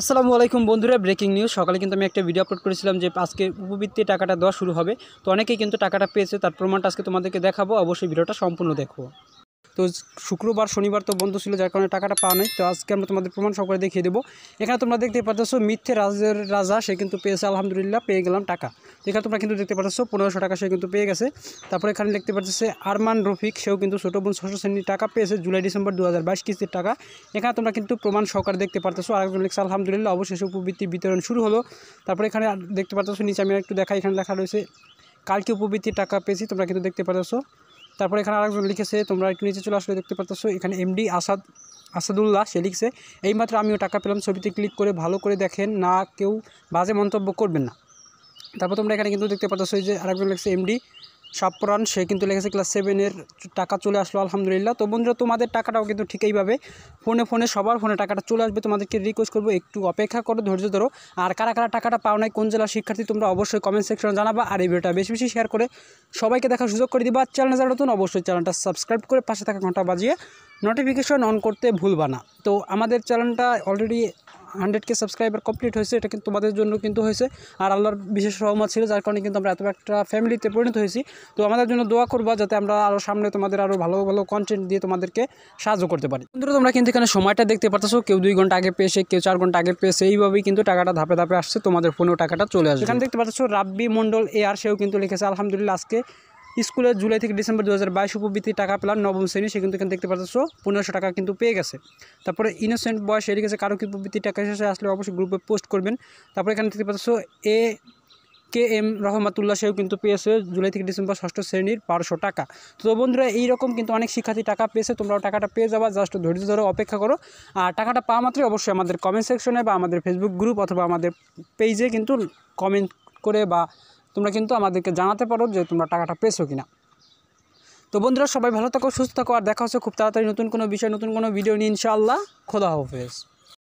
আসসালামু আলাইকুম বন্ধুরা ব্রেকিং নিউজ সকালে কিন্তু আমি একটা ভিডিও আপলোড করেছিলাম যে আজকে উপবৃত্তি টাকাটা দেওয়া শুরু হবে তো অনেকেই কিন্তু টাকাটা পেয়েছে তার প্রমাণটা আজকে তোমাদেরকে দেখাবো অবশ্যই ভিডিওটা সম্পূর্ণ দেখো তো শুক্রবার শনিবার তো বন্ধ ছিল যার কারণে টাকাটা পাওয়া নেই তো আজকে আমরা তোমাদের প্রমাণ সহকারে দেখিয়ে দেবো এখানে তোমরা দেখতে পাচ্ছ মিথ্যে রাজের রাজা সে কিন্তু পেয়েছে আলহামদুলিল্লাহ পেয়ে গেলাম টাকা এখানে তোমরা কিন্তু দেখতে পাচ্ছ পনেরোশো টাকা সে কিন্তু পেয়ে গেছে তারপরে এখানে দেখতে পাচ্ছে আরমান রফিক সেও কিন্তু ছোটো বোন ষষ্ঠ শ্রেণীর টাকা পেয়েছে জুলাই ডিসেম্বর দু হাজার বাইশ কিস্তির টাকা এখানে তোমরা কিন্তু প্রমাণ সহকারে দেখতে আর একজন লেখছে আলহামদুলিল্লাহ অবশেষে উপবৃত্তি বিতরণ শুরু হলো তারপরে এখানে দেখতে পাচ্ছ নিচে আমি একটু দেখা এখানে লেখা রয়েছে কালকে উপবৃত্তির টাকা পেয়েছি তোমরা কিন্তু দেখতে পাচ্ছ তারপরে এখানে আরেকজন লিখেছে তোমরা একটু নিচে চলে আসলে দেখতে পারতেছো এখানে এমডি আসাদ আসাদুল্লাহ সে লিখছে এইমাত্র আমিও টাকা পেলাম ছবিতে ক্লিক করে ভালো করে দেখেন না কেউ বাজে মন্তব্য করবেন না তারপর তোমরা এখানে কিন্তু দেখতে পাচ্ছ যে আরেকজন লিখছে এমডি সাপ্রাণ সে কিন্তু লিখেছে ক্লাস সেভেনের টাকা চলে আসলো আলহামদুলিল্লাহ তো বন্ধুরা তোমাদের টাকাটাও কিন্তু ঠিক এইভাবে ফোনে ফোনে সবার ফোনে টাকাটা চলে আসবে তোমাদেরকে রিকোয়েস্ট করবো একটু অপেক্ষা করো ধৈর্য ধরো আর কারা কারা টাকাটা পাও নাই কোন জেলার শিক্ষার্থী তোমরা অবশ্যই কমেন্ট সেকশনে জানাবা আর এই ভিডিওটা বেশি বেশি শেয়ার করে সবাইকে দেখার সুযোগ করে দিবা চ্যানেল যারা নতুন অবশ্যই চ্যানেলটা সাবস্ক্রাইব করে পাশে থাকা ঘন্টা বাজিয়ে নোটিফিকেশন অন করতে ভুলবা না তো আমাদের চ্যানেলটা already hundred K subscriber complete হয়েছে এটা কিন্তু তোমাদের জন্য কিন্তু হয়েছে আর আল্লাহর বিশেষ সহমত ছিল যার কারণে কিন্তু আমরা এত একটা ফ্যামিলিতে পরিণত হয়েছি তো আমাদের জন্য দোয়া করবো যাতে আমরা আরও সামনে তোমাদের আরও ভালো ভালো কন্টেন্ট দিয়ে তোমাদেরকে সাহায্য করতে পারি বন্ধুরা তোমরা কিন্তু এখানে সময়টা দেখতে পারতেছো কেউ দুই ঘন্টা আগে পেয়েছে কেউ চার ঘন্টা আগে পেয়েছে এইভাবেই কিন্তু টাকাটা ধাপে ধাপে আসছে তোমাদের ফোনেও টাকাটা চলে আসবে এখানে দেখতে পাচ্ছ রাব্বি মন্ডল এ আর সেও কিন্তু লিখেছে আলহামদুলিল্লাহ আজকে স্কুলের জুলাই থেকে ডিসেম্বর দু হাজার বাইশ উপবৃত্তি টাকা পেলাম নবম শ্রেণী সে কিন্তু এখানে দেখতে পাচ্ছ পনেরোশো টাকা কিন্তু পেয়ে গেছে তারপরে ইনোসেন্ট বয়স এর গেছে কারো উপবৃত্তি টাকা শেষে আসলে অবশ্যই গ্রুপে পোস্ট করবেন তারপরে এখানে দেখতে পাচ্ছ এ কে এম রহমাতুল্লাহ সেও কিন্তু পেয়েছে জুলাই থেকে ডিসেম্বর ষষ্ঠ শ্রেণীর বারোশো টাকা তো বন্ধুরা এইরকম কিন্তু অনেক শিক্ষার্থী টাকা পেয়েছে তোমরাও টাকাটা পেয়ে যাবা জাস্ট ধৈর্য ধরে অপেক্ষা করো আর টাকাটা পাওয়া মাত্রই অবশ্যই আমাদের কমেন্ট সেকশনে বা আমাদের ফেসবুক গ্রুপ অথবা আমাদের পেজে কিন্তু কমেন্ট করে বা তোমরা কিন্তু আমাদেরকে জানাতে পারো যে তোমরা টাকাটা পেয়েছো কিনা তো বন্ধুরা সবাই ভালো থাকো সুস্থ থাকো আর দেখা হচ্ছে খুব তাড়াতাড়ি নতুন কোনো বিষয় নতুন কোনো ভিডিও নিয়ে ইনশাআল্লাহ খোদা হাফেজ